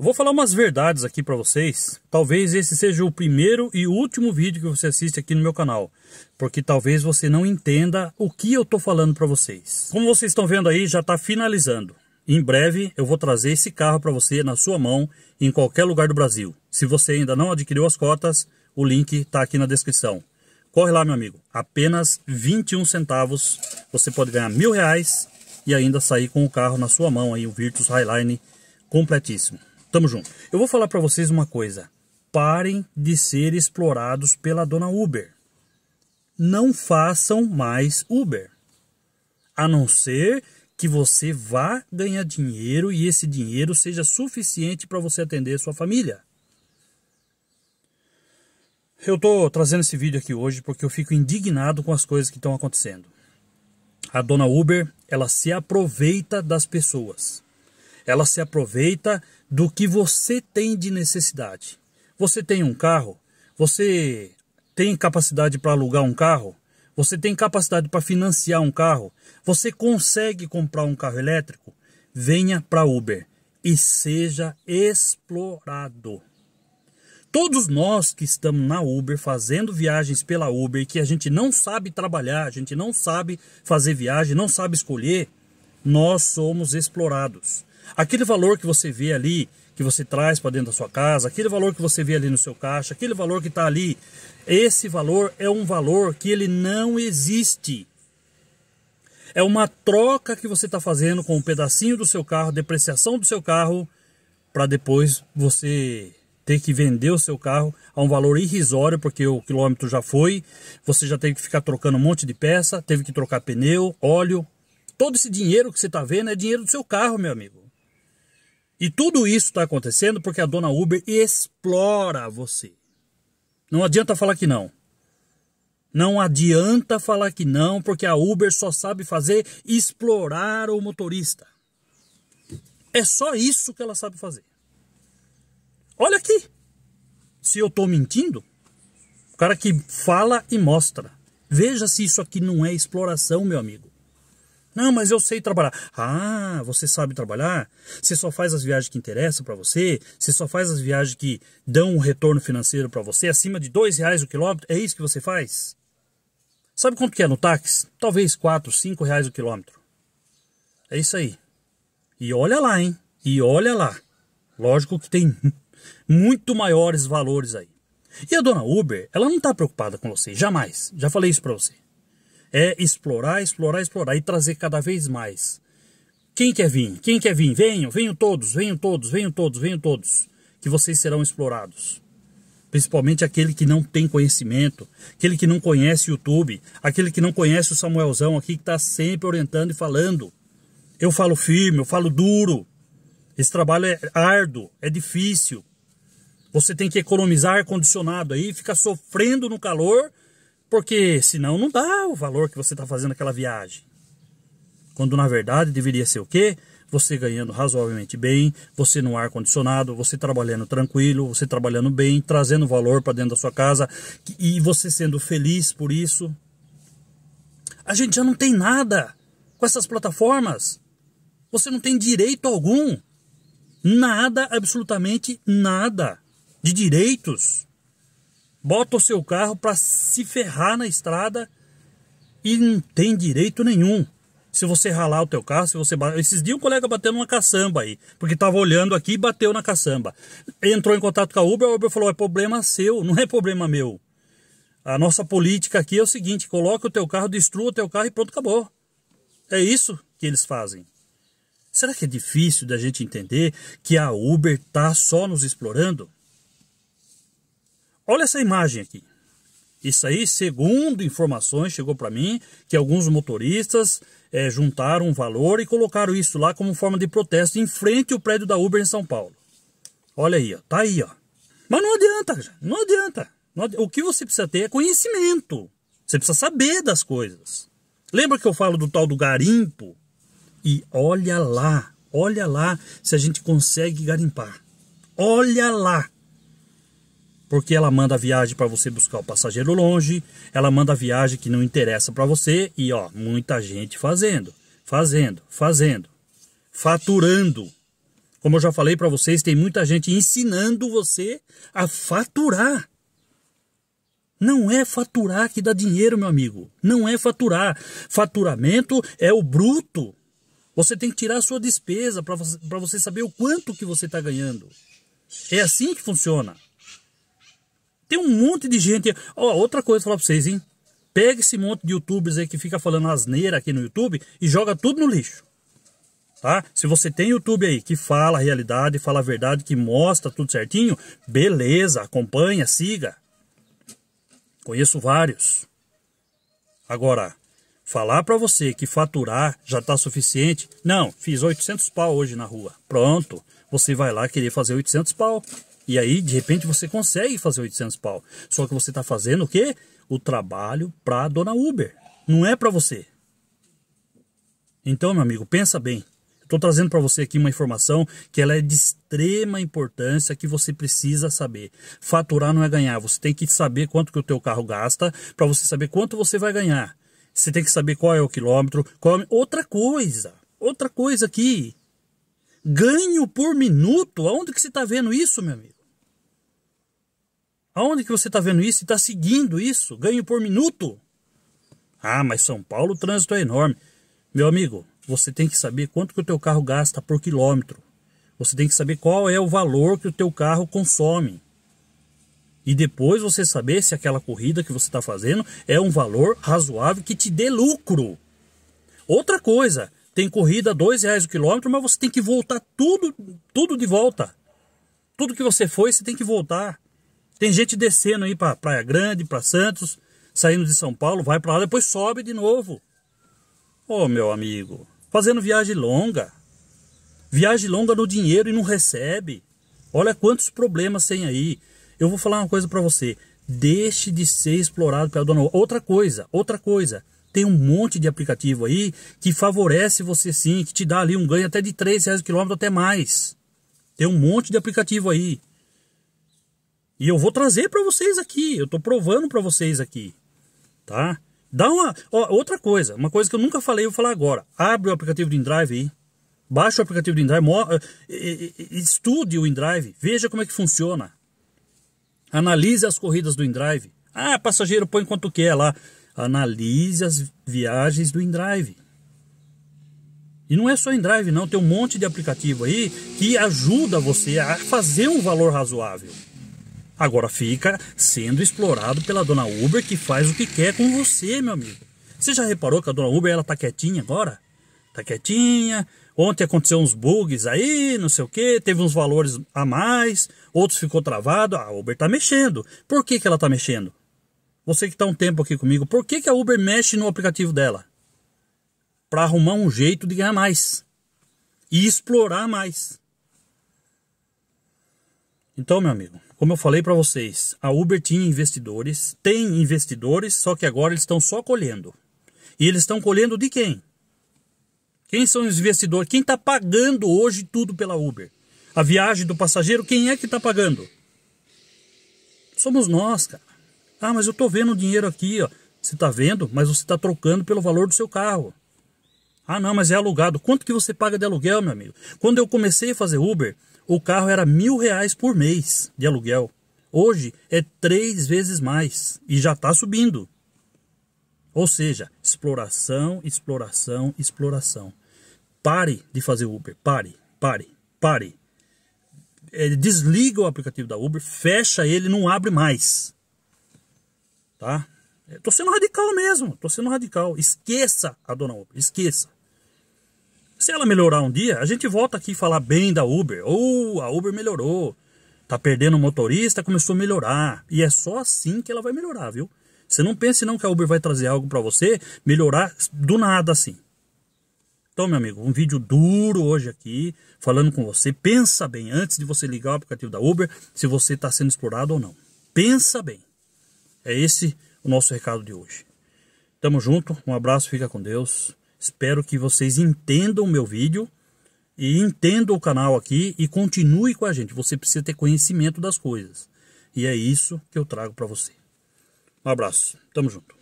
Vou falar umas verdades aqui para vocês. Talvez esse seja o primeiro e último vídeo que você assiste aqui no meu canal, porque talvez você não entenda o que eu tô falando para vocês. Como vocês estão vendo aí, já está finalizando. Em breve eu vou trazer esse carro para você na sua mão em qualquer lugar do Brasil. Se você ainda não adquiriu as cotas, o link está aqui na descrição. Corre lá, meu amigo. Apenas 21 centavos você pode ganhar mil reais e ainda sair com o carro na sua mão aí, o Virtus Highline completíssimo. Tamo junto. Eu vou falar para vocês uma coisa. Parem de ser explorados pela dona Uber. Não façam mais Uber. A não ser que você vá ganhar dinheiro e esse dinheiro seja suficiente para você atender sua família. Eu tô trazendo esse vídeo aqui hoje porque eu fico indignado com as coisas que estão acontecendo. A dona Uber, ela se aproveita das pessoas. Ela se aproveita do que você tem de necessidade. Você tem um carro? Você tem capacidade para alugar um carro? Você tem capacidade para financiar um carro? Você consegue comprar um carro elétrico? Venha para Uber e seja explorado. Todos nós que estamos na Uber, fazendo viagens pela Uber, que a gente não sabe trabalhar, a gente não sabe fazer viagem, não sabe escolher, nós somos explorados. Aquele valor que você vê ali, que você traz para dentro da sua casa, aquele valor que você vê ali no seu caixa, aquele valor que está ali, esse valor é um valor que ele não existe. É uma troca que você está fazendo com um pedacinho do seu carro, depreciação do seu carro, para depois você ter que vender o seu carro a um valor irrisório, porque o quilômetro já foi, você já teve que ficar trocando um monte de peça, teve que trocar pneu, óleo. Todo esse dinheiro que você está vendo é dinheiro do seu carro, meu amigo. E tudo isso está acontecendo porque a dona Uber explora você. Não adianta falar que não. Não adianta falar que não, porque a Uber só sabe fazer explorar o motorista. É só isso que ela sabe fazer. Olha aqui. Se eu estou mentindo, o cara que fala e mostra. Veja se isso aqui não é exploração, meu amigo. Não, mas eu sei trabalhar. Ah, você sabe trabalhar? Você só faz as viagens que interessam para você? Você só faz as viagens que dão um retorno financeiro para você acima de dois reais o quilômetro? É isso que você faz? Sabe quanto que é no táxi? Talvez quatro, cinco reais o quilômetro. É isso aí. E olha lá, hein? E olha lá. Lógico que tem muito maiores valores aí. E a dona Uber, ela não está preocupada com você, jamais. Já falei isso para você é explorar, explorar, explorar e trazer cada vez mais. Quem quer vir? Quem quer vir? Venham, venham todos, venham todos, venham todos, venham todos, que vocês serão explorados. Principalmente aquele que não tem conhecimento, aquele que não conhece o YouTube, aquele que não conhece o Samuelzão aqui que está sempre orientando e falando. Eu falo firme, eu falo duro. Esse trabalho é árduo, é difícil. Você tem que economizar ar-condicionado aí, fica sofrendo no calor porque senão não dá o valor que você está fazendo aquela viagem. Quando na verdade deveria ser o quê? Você ganhando razoavelmente bem, você no ar condicionado, você trabalhando tranquilo, você trabalhando bem, trazendo valor para dentro da sua casa e você sendo feliz por isso. A gente já não tem nada com essas plataformas. Você não tem direito algum. Nada, absolutamente nada de direitos bota o seu carro para se ferrar na estrada e não tem direito nenhum. Se você ralar o teu carro, se você esses dias um colega bateu numa caçamba aí, porque estava olhando aqui e bateu na caçamba. Entrou em contato com a Uber, a Uber falou: "É problema seu, não é problema meu". A nossa política aqui é o seguinte: coloca o teu carro, destrua o teu carro e pronto, acabou. É isso que eles fazem. Será que é difícil da gente entender que a Uber tá só nos explorando? Olha essa imagem aqui. Isso aí, segundo informações, chegou para mim que alguns motoristas é, juntaram um valor e colocaram isso lá como forma de protesto em frente ao prédio da Uber em São Paulo. Olha aí, ó, tá aí, ó. Mas não adianta, não adianta. Não adianta. O que você precisa ter é conhecimento. Você precisa saber das coisas. Lembra que eu falo do tal do garimpo? E olha lá, olha lá se a gente consegue garimpar. Olha lá porque ela manda a viagem para você buscar o passageiro longe, ela manda a viagem que não interessa para você e ó, muita gente fazendo, fazendo, fazendo, faturando. Como eu já falei para vocês, tem muita gente ensinando você a faturar. Não é faturar que dá dinheiro, meu amigo. Não é faturar. Faturamento é o bruto. Você tem que tirar a sua despesa para você, você saber o quanto que você está ganhando. É assim que funciona. Tem um monte de gente. Ó, outra coisa falar pra vocês, hein? Pega esse monte de youtubers aí que fica falando asneira aqui no YouTube e joga tudo no lixo. Tá? Se você tem YouTube aí que fala a realidade, fala a verdade, que mostra tudo certinho, beleza, acompanha, siga. Conheço vários. Agora, falar para você que faturar já tá suficiente, não, fiz 800 pau hoje na rua. Pronto, você vai lá querer fazer 800 pau. E aí, de repente, você consegue fazer 800 pau. Só que você está fazendo o quê? O trabalho para a dona Uber. Não é para você. Então, meu amigo, pensa bem. Estou trazendo para você aqui uma informação que ela é de extrema importância, que você precisa saber. Faturar não é ganhar. Você tem que saber quanto que o teu carro gasta para você saber quanto você vai ganhar. Você tem que saber qual é o quilômetro. Qual é... Outra coisa, outra coisa aqui. Ganho por minuto. Aonde que você está vendo isso, meu amigo? Aonde que você está vendo isso e está seguindo isso? Ganho por minuto? Ah, mas São Paulo o trânsito é enorme. Meu amigo, você tem que saber quanto que o teu carro gasta por quilômetro. Você tem que saber qual é o valor que o teu carro consome. E depois você saber se aquela corrida que você está fazendo é um valor razoável que te dê lucro. Outra coisa, tem corrida a dois reais o quilômetro, mas você tem que voltar tudo, tudo de volta. Tudo que você foi, você tem que voltar. Tem gente descendo aí para Praia Grande, para Santos, saindo de São Paulo, vai para lá, depois sobe de novo. Ô oh, meu amigo, fazendo viagem longa. Viagem longa no dinheiro e não recebe. Olha quantos problemas tem aí. Eu vou falar uma coisa para você. Deixe de ser explorado pela dona. Outra coisa, outra coisa. Tem um monte de aplicativo aí que favorece você sim, que te dá ali um ganho até de 3 reais o quilômetro, até mais. Tem um monte de aplicativo aí. E eu vou trazer para vocês aqui, eu tô provando para vocês aqui, tá? Dá uma, ó, outra coisa, uma coisa que eu nunca falei, eu vou falar agora. Abre o aplicativo do InDrive aí, baixa o aplicativo do InDrive, eh, eh, eh, estude o InDrive, veja como é que funciona. Analise as corridas do InDrive. Ah, passageiro, põe quanto quer é lá. Analise as viagens do InDrive. E não é só InDrive não, tem um monte de aplicativo aí que ajuda você a fazer um valor razoável. Agora fica sendo explorado pela dona Uber que faz o que quer com você, meu amigo. Você já reparou que a dona Uber ela tá quietinha agora? Tá quietinha. Ontem aconteceu uns bugs aí, não sei o que, teve uns valores a mais, outros ficou travado. A Uber tá mexendo. Por que, que ela tá mexendo? Você que tá um tempo aqui comigo, por que, que a Uber mexe no aplicativo dela? Para arrumar um jeito de ganhar mais e explorar mais. Então, meu amigo, como eu falei para vocês, a Uber tinha investidores, tem investidores, só que agora eles estão só colhendo. E eles estão colhendo de quem? Quem são os investidores? Quem está pagando hoje tudo pela Uber? A viagem do passageiro, quem é que está pagando? Somos nós, cara. Ah, mas eu estou vendo o dinheiro aqui, ó. Você está vendo, mas você está trocando pelo valor do seu carro. Ah, não, mas é alugado. Quanto que você paga de aluguel, meu amigo? Quando eu comecei a fazer Uber, o carro era mil reais por mês de aluguel. Hoje é três vezes mais e já está subindo. Ou seja, exploração, exploração, exploração. Pare de fazer Uber, pare, pare, pare. É, desliga o aplicativo da Uber, fecha ele, não abre mais. Tá? Estou é, sendo radical mesmo, estou sendo radical. Esqueça a dona Uber, esqueça. Se ela melhorar um dia, a gente volta aqui falar bem da Uber. Ou oh, a Uber melhorou, tá perdendo o motorista, começou a melhorar. E é só assim que ela vai melhorar, viu? Você não pense não que a Uber vai trazer algo para você melhorar do nada assim. Então, meu amigo, um vídeo duro hoje aqui, falando com você. Pensa bem antes de você ligar o aplicativo da Uber, se você está sendo explorado ou não. Pensa bem. É esse o nosso recado de hoje. Tamo junto, um abraço, fica com Deus. Espero que vocês entendam o meu vídeo e entendam o canal aqui e continue com a gente. Você precisa ter conhecimento das coisas. E é isso que eu trago para você. Um abraço. Tamo junto.